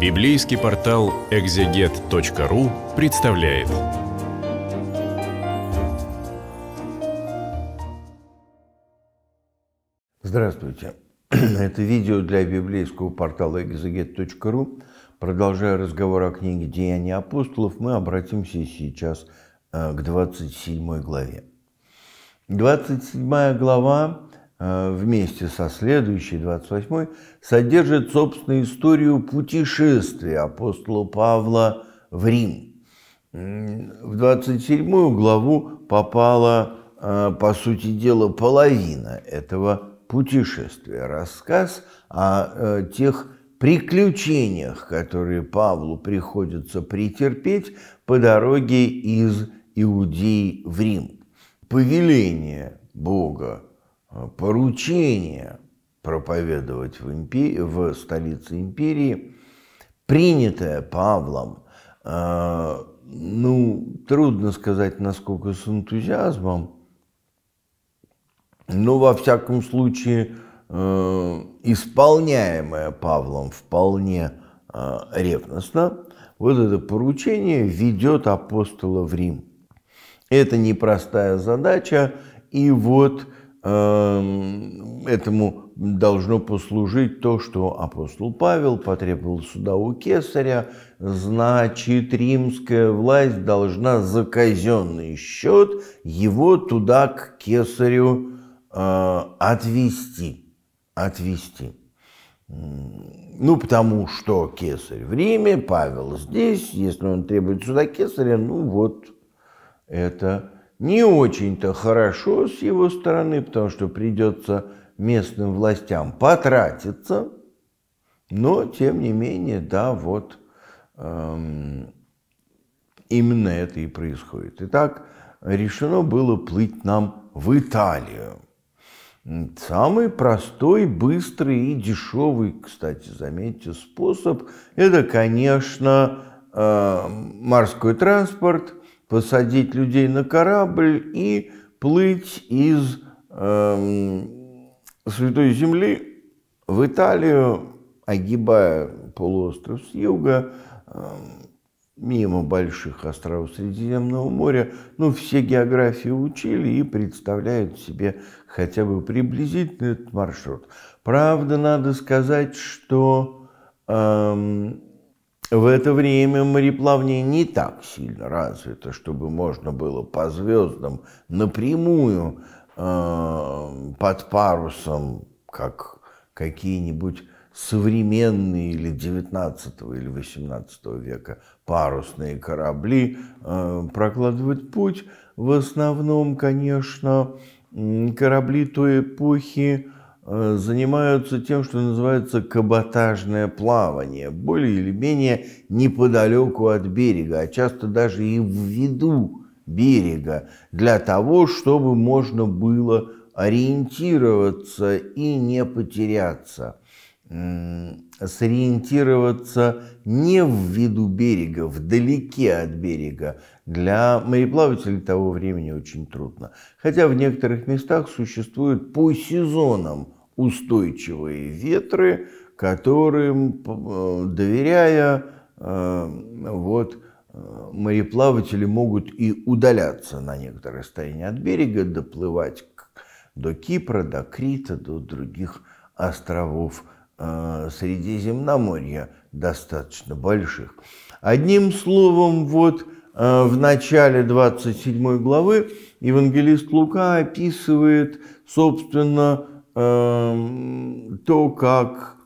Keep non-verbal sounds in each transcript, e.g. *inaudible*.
Библейский портал экзегет.ру представляет. Здравствуйте. *clears throat* Это видео для библейского портала экзегет.ру. Продолжая разговор о книге «Деяния апостолов», мы обратимся сейчас э, к 27 главе. 27 глава Э, вместе со следующей, 28-й, содержит, собственную историю путешествия апостола Павла в Рим. В 27-ю главу попала, э, по сути дела, половина этого путешествия, рассказ о э, тех приключениях, которые Павлу приходится претерпеть по дороге из Иудеи в Рим. Повеление Бога поручение проповедовать в, импи... в столице империи, принятое Павлом, э, ну, трудно сказать, насколько с энтузиазмом, но во всяком случае э, исполняемое Павлом вполне э, ревностно, вот это поручение ведет апостола в Рим. Это непростая задача, и вот Эм, этому должно послужить то, что апостол Павел потребовал суда у кесаря, значит, римская власть должна за казенный счет его туда к кесарю э, отвести. Отвести. Ну, потому что кесарь в Риме, Павел здесь, если он требует суда кесаря, ну вот это не очень-то хорошо с его стороны, потому что придется местным властям потратиться. Но, тем не менее, да, вот эм, именно это и происходит. Итак, решено было плыть нам в Италию. Самый простой, быстрый и дешевый, кстати, заметьте, способ – это, конечно, э, морской транспорт – посадить людей на корабль и плыть из э, Святой Земли в Италию, огибая полуостров с юга, э, мимо больших островов Средиземного моря, ну, все географии учили и представляют себе хотя бы приблизительный этот маршрут. Правда, надо сказать, что эм, в это время мореплавание не так сильно развито, чтобы можно было по звездам напрямую э, под парусом, как какие-нибудь современные или 19 или 18 века парусные корабли э, прокладывать путь. В основном, конечно, корабли той эпохи Э, занимаются тем, что называется каботажное плавание, более или менее неподалеку от берега, а часто даже и в виду берега, для того, чтобы можно было ориентироваться и не потеряться. Сориентироваться не в виду берега, вдалеке от берега. Для мореплавателей того времени очень трудно. Хотя в некоторых местах существует по сезонам устойчивые ветры, которым, э, доверяя, э, вот, э, мореплаватели могут и удаляться на некоторое расстояние от берега, доплывать до Кипра, до Крита, до других островов Средиземноморья, достаточно больших. Одним словом, вот в начале 27 главы евангелист Лука описывает, собственно, Эм, то, как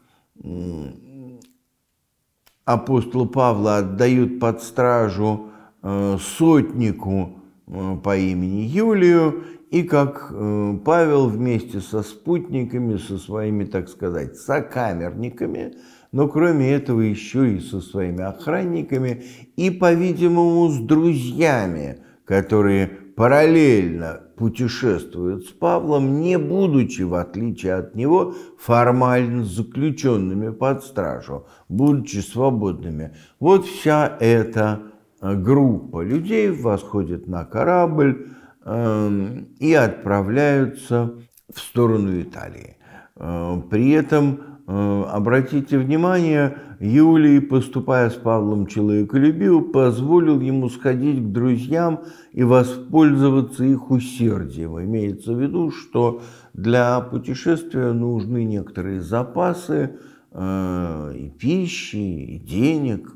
апостол Павла отдают под стражу э, сотнику э, по имени Юлию, и как э, Павел вместе со спутниками, со своими, так сказать, сокамерниками, но кроме этого еще и со своими охранниками и, по-видимому, с друзьями, которые параллельно путешествуют с Павлом, не будучи, в отличие от него, формально заключенными под стражу, будучи свободными. Вот вся эта э, группа людей восходит на корабль эм, и отправляются в сторону Италии. Э, при этом Э, обратите внимание, Юлий, поступая с Павлом человеколюбиво, позволил ему сходить к друзьям и воспользоваться их усердием. Имеется в виду, что для путешествия нужны некоторые запасы э, и пищи, и денег.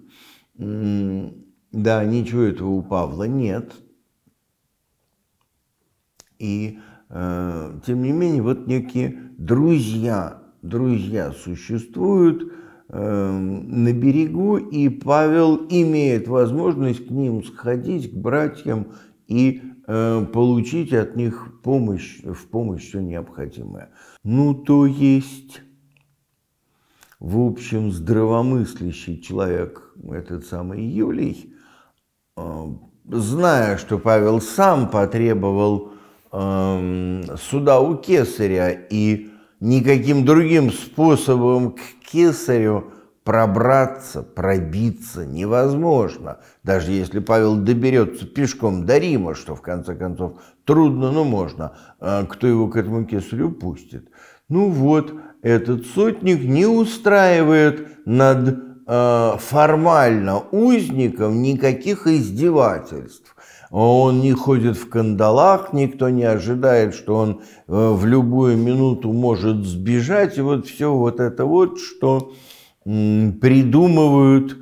Да, ничего этого у Павла нет. И э, тем не менее, вот некие друзья друзья существуют э, на берегу, и Павел имеет возможность к ним сходить, к братьям, и э, получить от них помощь, в помощь все необходимое. Ну, то есть, в общем, здравомыслящий человек, этот самый Юлий, э, зная, что Павел сам потребовал э, суда у кесаря и никаким другим способом к кесарю пробраться, пробиться невозможно, даже если Павел доберется пешком до Рима, что в конце концов трудно, но можно, а кто его к этому кесарю пустит. Ну вот, этот сотник не устраивает над э, формально узником никаких издевательств он не ходит в кандалах, никто не ожидает, что он э, в любую минуту может сбежать. И вот все вот это вот, что придумывают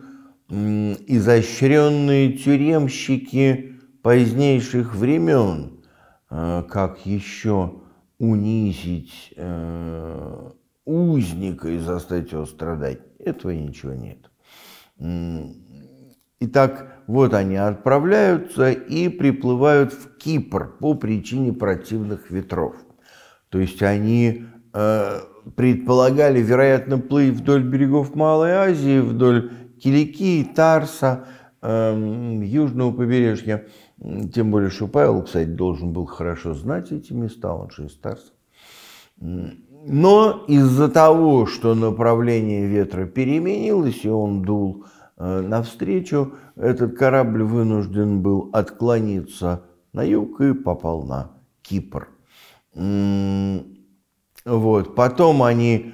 изощренные тюремщики позднейших времен, э, как еще унизить э, узника и заставить его страдать. Этого ничего нет. Итак, вот они отправляются и приплывают в Кипр по причине противных ветров. То есть они э, предполагали, вероятно, плыть вдоль берегов Малой Азии, вдоль Киликии, Тарса, э, южного побережья. Тем более, что Павел, кстати, должен был хорошо знать эти места, он же из Тарса. Но из-за того, что направление ветра переменилось, и он дул Э, навстречу, этот корабль вынужден был отклониться на юг и попал на Кипр. Вот. Потом они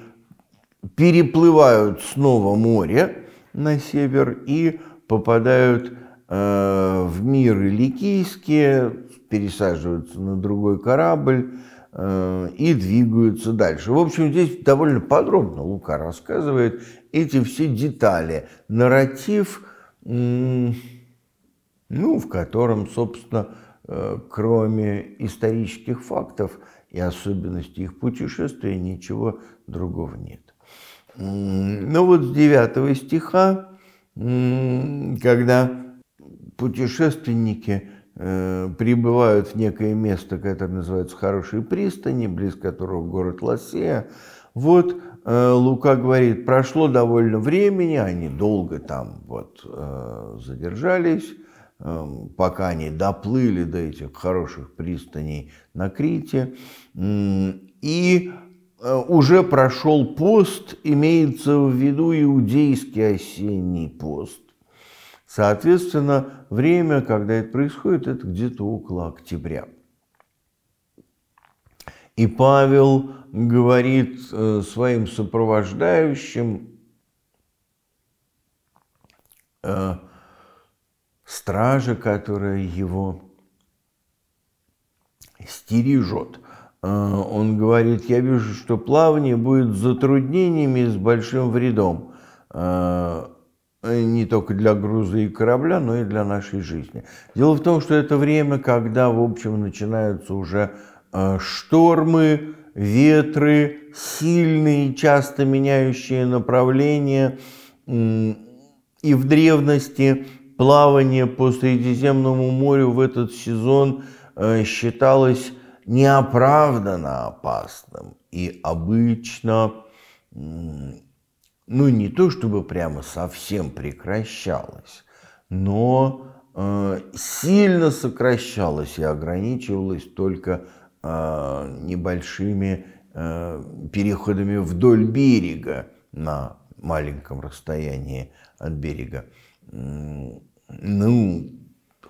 переплывают снова море на север и попадают э, в мир Ликийские, пересаживаются на другой корабль э, и двигаются дальше. В общем, здесь довольно подробно Лука рассказывает, эти все детали. Нарратив, ну, в котором, собственно, э, кроме исторических фактов и особенностей их путешествия, ничего другого нет. Но ну, вот с 9 стиха, когда путешественники э, прибывают в некое место, которое называется Хорошие пристани, близ которого город Лосея, вот Э, Лука говорит, прошло довольно времени, они долго там вот э, задержались, эм, пока они доплыли до этих хороших пристаней на Крите. И э, уже прошел пост, имеется в виду иудейский осенний пост. Соответственно, время, когда это происходит, это где-то около октября. И Павел говорит э, своим сопровождающим, э, стража, которая его стережет. Э, он говорит, я вижу, что плавание будет с затруднениями и с большим вредом не только для груза и корабля, но и для нашей жизни. Дело в том, что это время, когда, в общем, начинаются уже а штормы, ветры, сильные, часто меняющие направление. И в древности плавание по Средиземному морю в этот сезон э, считалось неоправданно опасным. И обычно, ну не то чтобы прямо совсем прекращалось, но э, сильно сокращалось и ограничивалось только а, небольшими а, переходами вдоль берега на маленьком расстоянии от берега. Ну,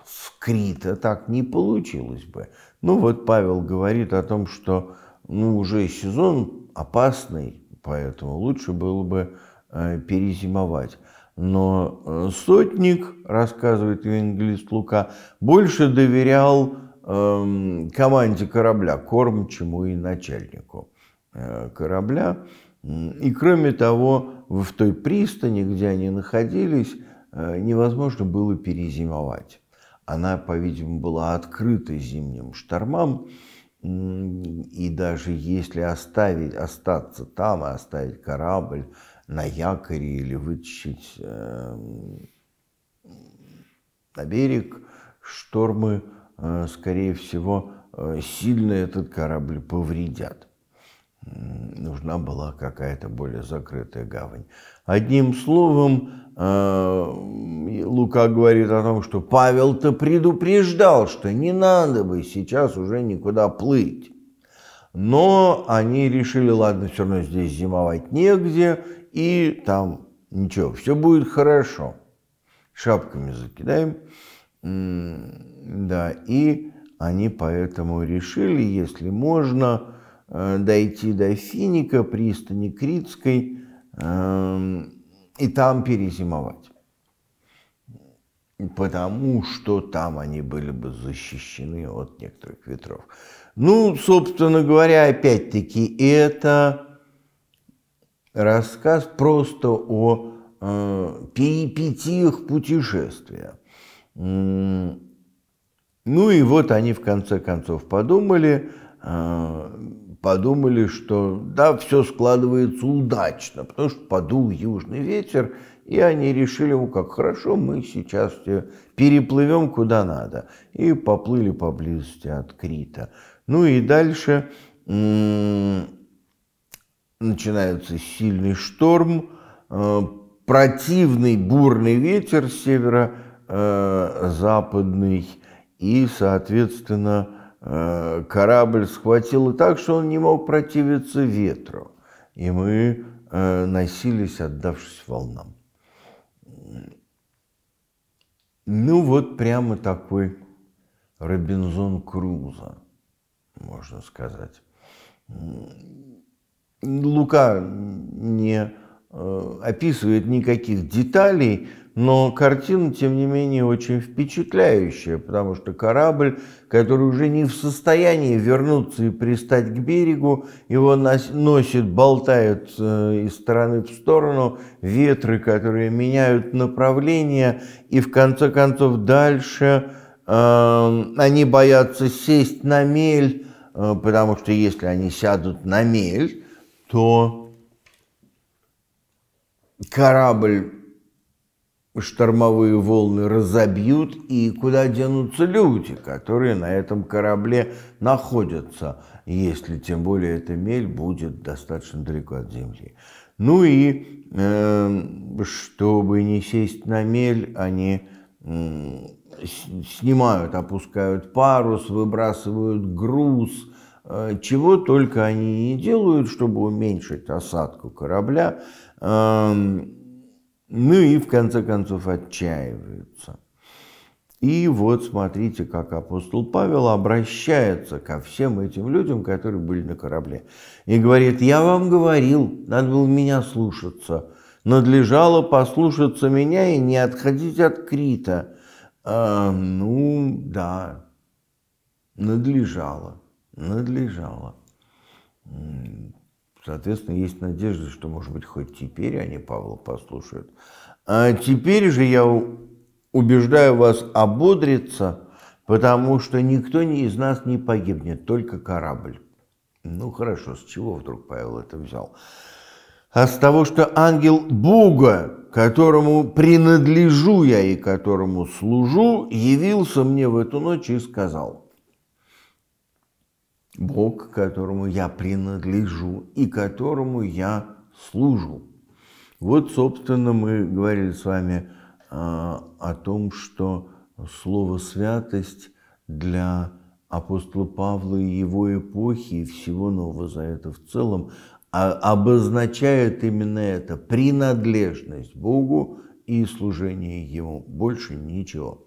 с Крита так не получилось бы. Ну вот Павел говорит о том, что ну, уже сезон опасный, поэтому лучше было бы а, перезимовать. Но э, сотник, рассказывает евангелист Лука, больше доверял Эм, команде корабля, кормчему и начальнику э, корабля. И кроме того, в той пристани, где они находились, э, невозможно было перезимовать. Она, по-видимому, была открыта зимним штормам, и даже если оставить, остаться там и оставить корабль на якоре или вытащить эм, на берег, штормы Э, скорее всего, э, сильно этот корабль повредят. Нужна была какая-то более закрытая гавань. Одним словом, э, Лука говорит о том, что Павел-то предупреждал, что не надо бы сейчас уже никуда плыть. Но они решили, ладно, все равно здесь зимовать негде, и там ничего, все будет хорошо. Шапками закидаем. Да, и они поэтому решили, если можно, э, дойти до Финика, пристани Критской, эм, и там перезимовать. Потому что там они были бы защищены от некоторых ветров. Ну, собственно говоря, опять-таки, это рассказ просто о э, перипетиях путешествия. Ну и вот они в конце концов подумали, э, подумали, что да, все складывается удачно, потому что подул южный ветер, и они решили, ну как хорошо, мы сейчас переплывем куда надо. И поплыли поблизости от Крита. Ну и дальше начинается сильный шторм, э, противный бурный ветер с севера – Э, западный, и, соответственно, э, корабль схватило так, что он не мог противиться ветру, и мы э, носились, отдавшись волнам. Ну вот прямо такой Робинзон Круза, можно сказать. Лука не э, описывает никаких деталей, но картина, тем не менее, очень впечатляющая, потому что корабль, который уже не в состоянии вернуться и пристать к берегу, его носит, болтает э, из стороны в сторону, ветры, которые меняют направление, и в конце концов дальше э, они боятся сесть на мель, э, потому что если они сядут на мель, то корабль штормовые волны разобьют, и куда денутся люди, которые на этом корабле находятся, если тем более эта мель будет достаточно далеко от земли. Ну и эм, чтобы не сесть на мель, они снимают, опускают парус, выбрасывают груз, э, чего только они не делают, чтобы уменьшить осадку корабля. Эм, ну и в конце концов отчаиваются. И вот смотрите, как апостол Павел обращается ко всем этим людям, которые были на корабле. И говорит, я вам говорил, надо было меня слушаться. Надлежало послушаться меня и не отходить от Крита. А, ну, да, надлежало, надлежало. Соответственно, есть надежда, что, может быть, хоть теперь они Павла послушают. А теперь же я убеждаю вас ободриться, потому что никто из нас не погибнет, только корабль. Ну хорошо, с чего вдруг Павел это взял? А с того, что ангел Бога, которому принадлежу я и которому служу, явился мне в эту ночь и сказал – Бог, которому я принадлежу и которому я служу. Вот, собственно, мы говорили с вами а, о том, что слово «святость» для апостола Павла и его эпохи, и всего Нового Завета в целом, а, обозначает именно это – принадлежность Богу и служение Ему, больше ничего.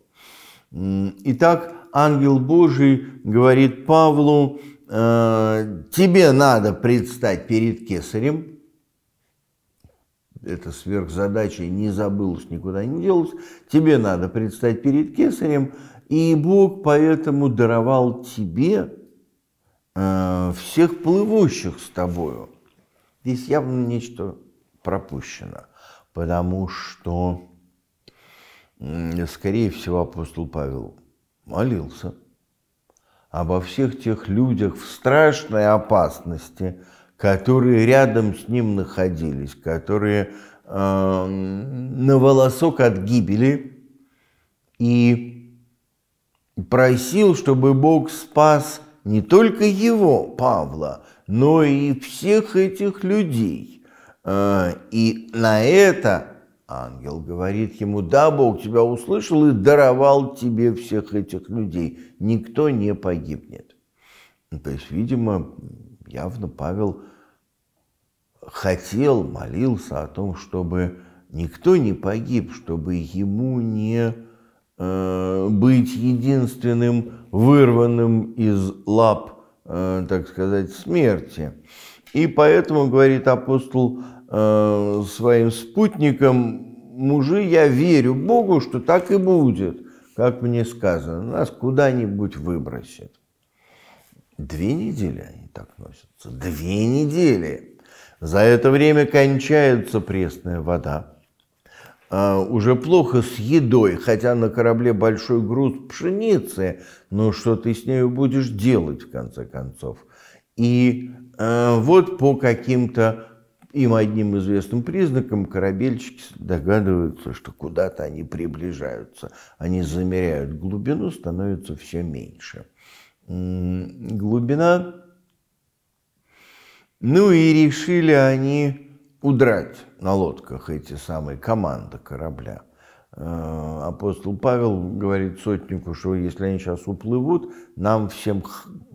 Итак, ангел Божий говорит Павлу, Э, тебе надо предстать перед кесарем, это сверхзадача, не забылось, никуда не делось, тебе надо предстать перед кесарем, и Бог поэтому даровал тебе э, всех плывущих с тобою. Здесь явно нечто пропущено, потому что, скорее всего, апостол Павел молился, обо всех тех людях в страшной опасности, которые рядом с ним находились, которые э, на волосок от гибели, и просил, чтобы Бог спас не только его, Павла, но и всех этих людей. Э, и на это Ангел говорит ему, да, Бог тебя услышал и даровал тебе всех этих людей. Никто не погибнет. Ну, то есть, видимо, явно Павел хотел, молился о том, чтобы никто не погиб, чтобы ему не э, быть единственным вырванным из лап, э, так сказать, смерти. И поэтому, говорит апостол, Э, своим спутником, мужи, я верю Богу, что так и будет, как мне сказано, нас куда-нибудь выбросит. Две недели они так носятся, две недели. За это время кончается пресная вода. Uh, уже плохо с едой, хотя на корабле большой груз пшеницы, но что ты с нею будешь делать в конце концов? И uh, вот по каким-то им одним известным признаком корабельщики догадываются, что куда-то они приближаются. Они замеряют глубину, становится все меньше. Глубина... Ну и решили они удрать на лодках эти самые команды корабля. Э, апостол Павел говорит сотнику, что если они сейчас уплывут, нам всем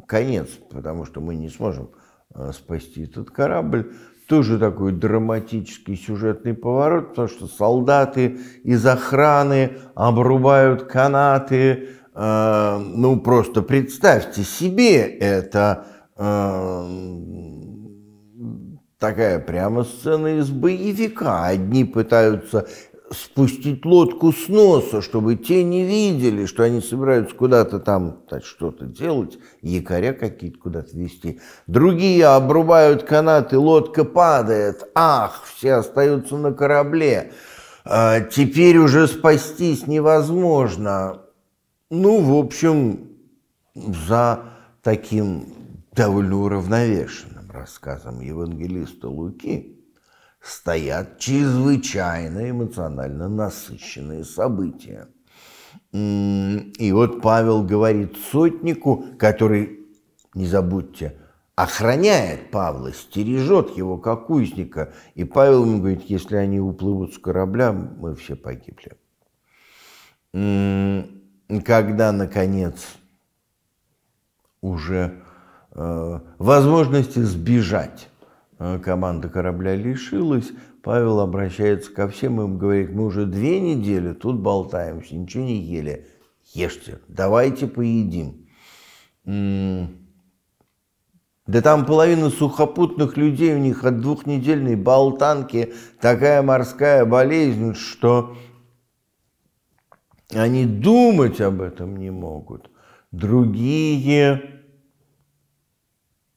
конец, потому что мы не сможем э, спасти этот корабль тоже такой драматический сюжетный поворот, потому что солдаты из охраны обрубают канаты. Э, ну, просто представьте себе это. Э, такая прямо сцена из боевика. Одни пытаются спустить лодку с носа, чтобы те не видели, что они собираются куда-то там что-то делать, якоря какие-то куда-то вести. Другие обрубают канаты, лодка падает, ах, все остаются на корабле. А теперь уже спастись невозможно. Ну, в общем, за таким довольно уравновешенным рассказом евангелиста Луки – стоят чрезвычайно эмоционально насыщенные события. И вот Павел говорит сотнику, который, не забудьте, охраняет Павла, стережет его как узника. И Павел ему говорит, если они уплывут с корабля, мы все погибли. Когда, наконец, уже э, возможности сбежать Э, команда корабля лишилась, Павел обращается ко всем и говорит, мы уже две недели тут болтаемся, ничего не ели, ешьте, давайте поедим. Да там половина сухопутных людей, у них от двухнедельной болтанки такая морская болезнь, что они думать об этом не могут. Другие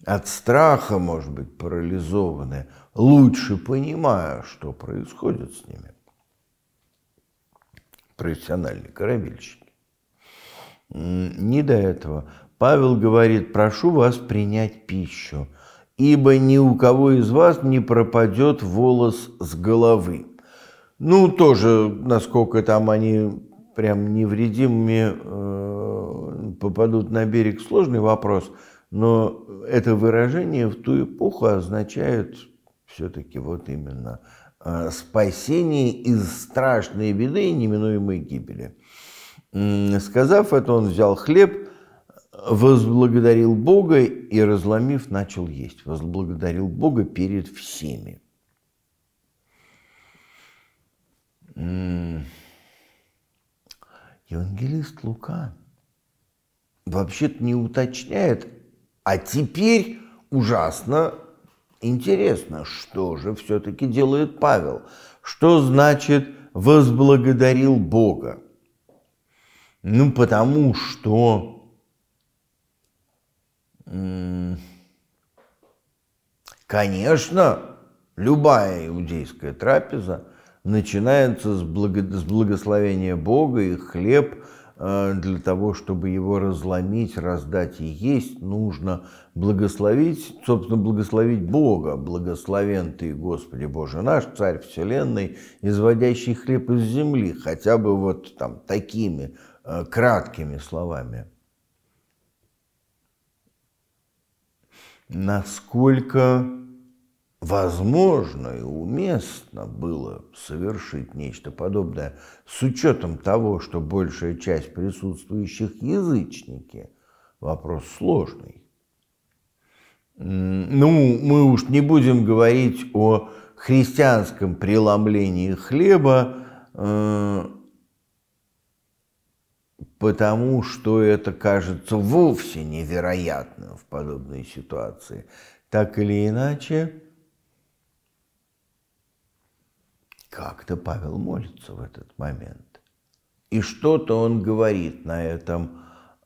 от страха, может быть, парализованные, лучше понимая, что происходит с ними. Профессиональные корабельщики. Не до этого. Павел говорит, прошу вас принять пищу, ибо ни у кого из вас не пропадет волос с головы. Ну, тоже, насколько там они прям невредимыми э, попадут на берег, сложный вопрос – но это выражение в ту эпоху означает все-таки вот именно а, спасение из страшной беды и неминуемой гибели. Сказав это, он взял хлеб, возблагодарил Бога и, разломив, начал есть. Возблагодарил Бога перед всеми. Евангелист Лука вообще-то не уточняет, а теперь ужасно интересно, что же все-таки делает Павел? Что значит «возблагодарил Бога»? Ну, потому что Конечно, любая иудейская трапеза начинается с, благо... с благословения Бога, и хлеб – а, для того, чтобы его разломить, раздать и есть, нужно благословить, собственно, благословить Бога. Благословен Ты, Господи Боже наш, Царь Вселенной, изводящий хлеб из земли, хотя бы вот там такими а, краткими словами. Насколько возможно и уместно было совершить нечто подобное с учетом того, что большая часть присутствующих язычники. Вопрос сложный. Ну, мы уж не будем говорить о христианском преломлении хлеба, э, потому что это кажется вовсе невероятным в подобной ситуации. Так или иначе, Как-то Павел молится в этот момент. И что-то он говорит на этом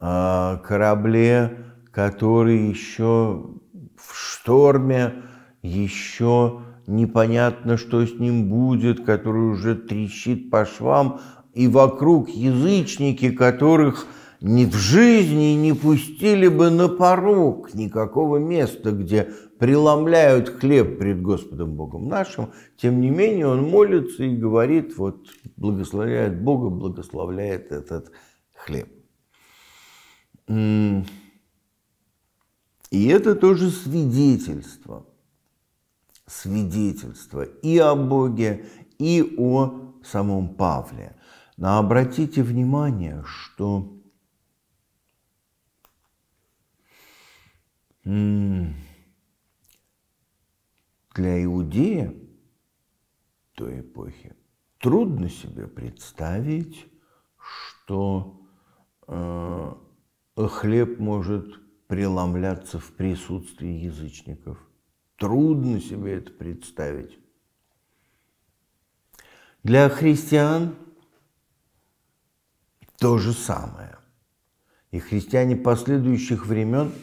э, корабле, который еще в шторме, еще непонятно, что с ним будет, который уже трещит по швам, и вокруг язычники, которых ни в жизни не пустили бы на порог никакого места, где преломляют хлеб пред Господом Богом нашим, тем не менее он молится и говорит, вот благословляет Бога, благословляет этот хлеб. И это тоже свидетельство. Свидетельство и о Боге, и о самом Павле. Но обратите внимание, что... Mm для иудея той эпохи трудно себе представить, что э, хлеб может преломляться в присутствии язычников. Трудно себе это представить. Для христиан то же самое. И христиане последующих времен –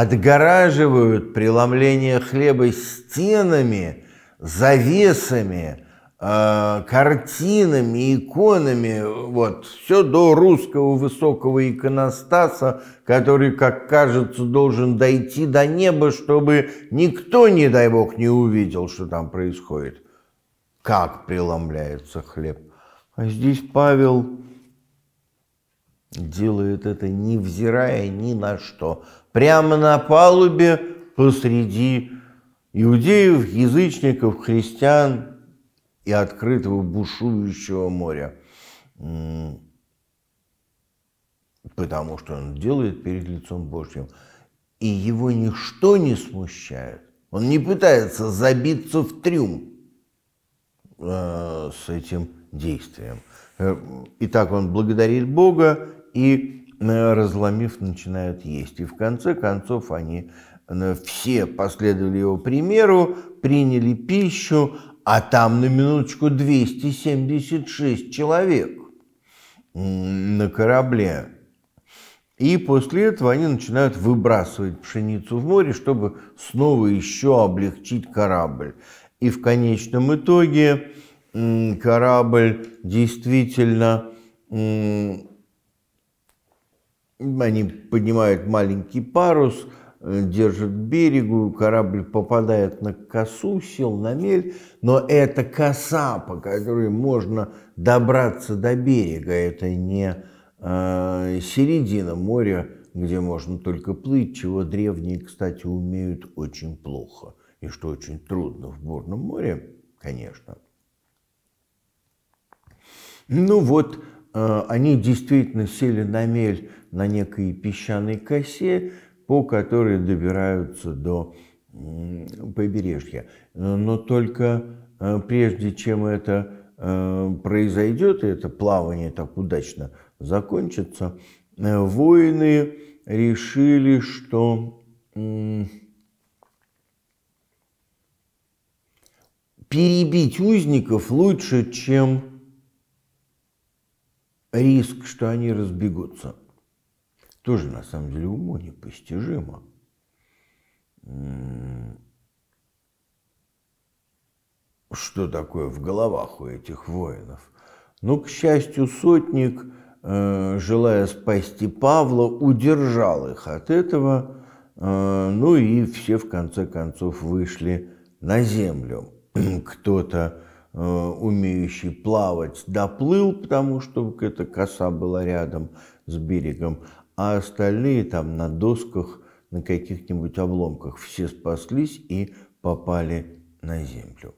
отгораживают преломление хлеба стенами, завесами, э, картинами, иконами, вот, все до русского высокого иконостаса, который, как кажется, должен дойти до неба, чтобы никто, не дай бог, не увидел, что там происходит. Как преломляется хлеб. А здесь Павел делает это, невзирая ни на что прямо на палубе посреди иудеев, язычников, христиан и открытого бушующего моря. Потому что он делает перед лицом Божьим. И его ничто не смущает. Он не пытается забиться в трюм э, с этим действием. Э, итак, он благодарит Бога и Э, разломив, начинают есть. И в конце концов они э, все последовали его примеру, приняли пищу, а там на минуточку 276 человек на корабле. И после этого они начинают выбрасывать пшеницу в море, чтобы снова еще облегчить корабль. И в конечном итоге корабль действительно они поднимают маленький парус, э, держат берегу, корабль попадает на косу, сел на мель, но это коса, по которой можно добраться до берега, это не э, середина моря, где можно только плыть, чего древние, кстати, умеют очень плохо, и что очень трудно в бурном море, конечно. Ну вот, э, они действительно сели на мель на некой песчаной косе, по которой добираются до побережья. Но только э, прежде чем это э, произойдет, и это плавание так удачно закончится, э, воины решили, что перебить узников лучше, чем риск, что они разбегутся тоже на самом деле уму непостижимо. Что такое в головах у этих воинов? Но, ну, к счастью, сотник, э, желая спасти Павла, удержал их от этого, э, ну и все в конце концов вышли на землю. *clears throat* Кто-то, э, умеющий плавать, доплыл, потому что эта коса была рядом с берегом, а остальные там на досках, на каких-нибудь обломках все спаслись и попали на землю.